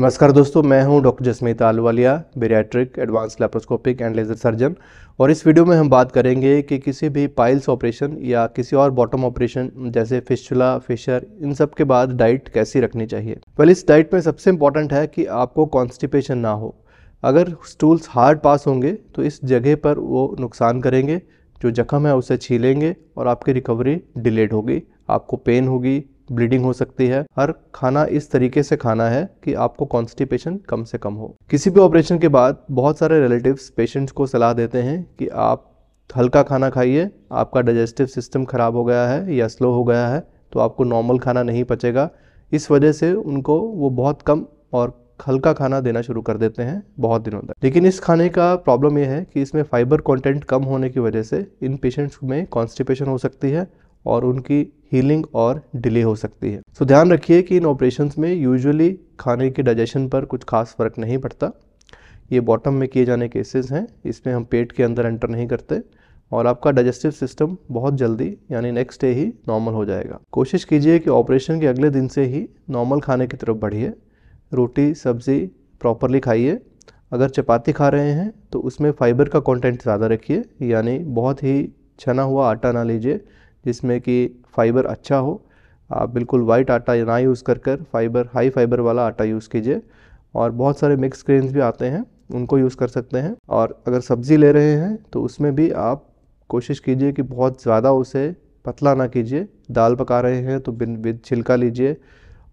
नमस्कार दोस्तों मैं हूं doctor Jasmeet Ahluwalia bariatric advance laparoscopic and laser surgeon और इस वीडियो में हम बात करेंगे कि किसी भी पाइल्स ऑपरेशन या किसी और बॉटम ऑपरेशन जैसे फिशुला फिशर इन सब के बाद डाइट कैसी रखनी चाहिए वेल इस डाइट में सबसे इंपॉर्टेंट है कि आपको कॉन्स्टिपेशन ना हो अगर स्टूल्स हार्ड पास होंगे तो इस जगह पर वो नुकसान करेंगे जो जख्म है उसे छीलेंगे और आपकी रिकवरी डिलेड होगी आपको पेन होगी ब्लीडिंग हो सकती है हर खाना इस तरीके से खाना है कि आपको कॉन्स्टिपेशन कम से कम हो किसी भी ऑपरेशन के बाद बहुत सारे रिलेटिव्स पेशेंट्स को सलाह देते हैं कि आप हल्का खाना खाइए आपका डाइजेस्टिव सिस्टम ख़राब हो गया है या स्लो हो गया है तो आपको नॉर्मल खाना नहीं पचेगा इस वजह से उनको वो बहुत कम और हल्का खाना देना शुरू कर देते हैं बहुत दिनों तक लेकिन इस खाने का प्रॉब्लम यह है कि इसमें फाइबर कंटेंट कम होने की वजह से इन पेशेंट्स में कॉन्स्टिपेशन हो सकती है और उनकी हीलिंग और डिले हो सकती है सो so, ध्यान रखिए कि इन ऑपरेशंस में यूजुअली खाने के डाइजेशन पर कुछ खास फर्क नहीं पड़ता ये बॉटम में किए जाने केसेस हैं इसमें हम पेट के अंदर एंटर नहीं करते और आपका डाइजेस्टिव सिस्टम बहुत जल्दी यानी नेक्स्ट डे ही नॉर्मल हो जाएगा कोशिश कीजिए कि ऑपरेशन के अगले दिन से ही नॉर्मल खाने की तरफ बढ़िए रोटी सब्ज़ी प्रॉपरली खाइए अगर चपाती खा रहे हैं तो उसमें फाइबर का कंटेंट ज़्यादा रखिए यानी बहुत ही छना हुआ आटा ना लीजिए जिसमें कि फाइबर अच्छा हो आप बिल्कुल वाइट आटा ना यूज़ कर कर फाइबर हाई फाइबर वाला आटा यूज़ कीजिए और बहुत सारे मिक्स ग्रेन्स भी आते हैं उनको यूज़ कर सकते हैं और अगर सब्ज़ी ले रहे हैं तो उसमें भी आप कोशिश कीजिए कि बहुत ज़्यादा उसे पतला ना कीजिए दाल पका रहे हैं तो बिन विद छिलका लीजिए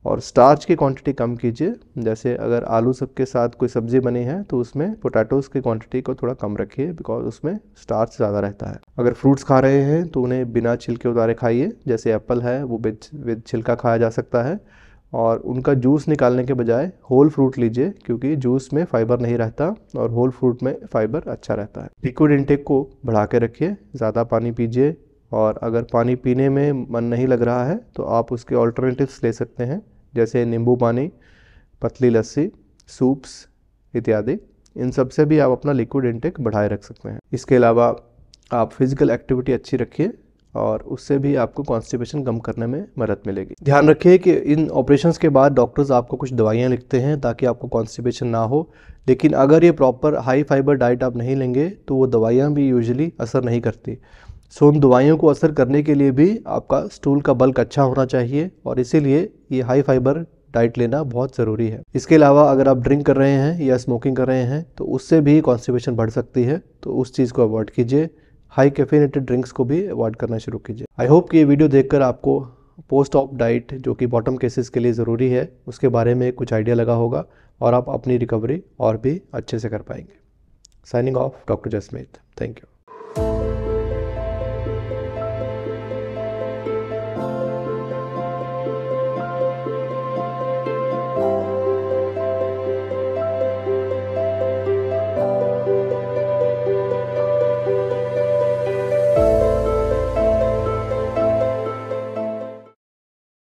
और स्टार्च की क्वांटिटी कम कीजिए जैसे अगर आलू सब के साथ कोई सब्ज़ी बनी है तो उसमें पोटैटोज़ की क्वांटिटी को थोड़ा कम रखिए बिकॉज उसमें स्टार्च ज़्यादा रहता है अगर फ्रूट्स खा रहे हैं तो उन्हें बिना छिलके उतारे खाइए जैसे एप्पल है वो विद छिलका खाया जा सकता है और उनका जूस निकालने के बजाय होल फ्रूट लीजिए क्योंकि जूस में फाइबर नहीं रहता और होल फ्रूट में फाइबर अच्छा रहता है लिक्विड इनटेक को बढ़ा के रखिए ज़्यादा पानी पीजिए और अगर पानी पीने में मन नहीं लग रहा है तो आप उसके ऑल्टरनेटिव्स ले सकते हैं जैसे नींबू पानी पतली लस्सी सूप्स इत्यादि इन सब से भी आप अपना लिक्विड इंटेक बढ़ाए रख सकते हैं इसके अलावा आप फिज़िकल एक्टिविटी अच्छी रखिए और उससे भी आपको कॉन्स्टिपेशन कम करने में मदद मिलेगी ध्यान रखिए कि इन ऑपरेशंस के बाद डॉक्टर्स आपको कुछ दवाइयाँ लिखते हैं ताकि आपको कॉन्स्टिपेशन ना हो लेकिन अगर ये प्रॉपर हाई फाइबर डाइट आप नहीं लेंगे तो वो दवाइयाँ भी यूजली असर नहीं करती सो उन दवाइयों को असर करने के लिए भी आपका स्टूल का बल्क अच्छा होना चाहिए और इसीलिए ये हाई फाइबर डाइट लेना बहुत ज़रूरी है इसके अलावा अगर आप ड्रिंक कर रहे हैं या स्मोकिंग कर रहे हैं तो उससे भी कॉन्स्टिपेशन बढ़ सकती है तो उस चीज़ को अवॉइड कीजिए हाई कैफिनेटेड ड्रिंक्स को भी अवॉइड करना शुरू कीजिए आई होप कि ये वीडियो देखकर आपको पोस्ट ऑप डाइट जो कि बॉटम केसेस के लिए ज़रूरी है उसके बारे में कुछ आइडिया लगा होगा और आप अपनी रिकवरी और भी अच्छे से कर पाएंगे signing off doctor Jasmeet thank you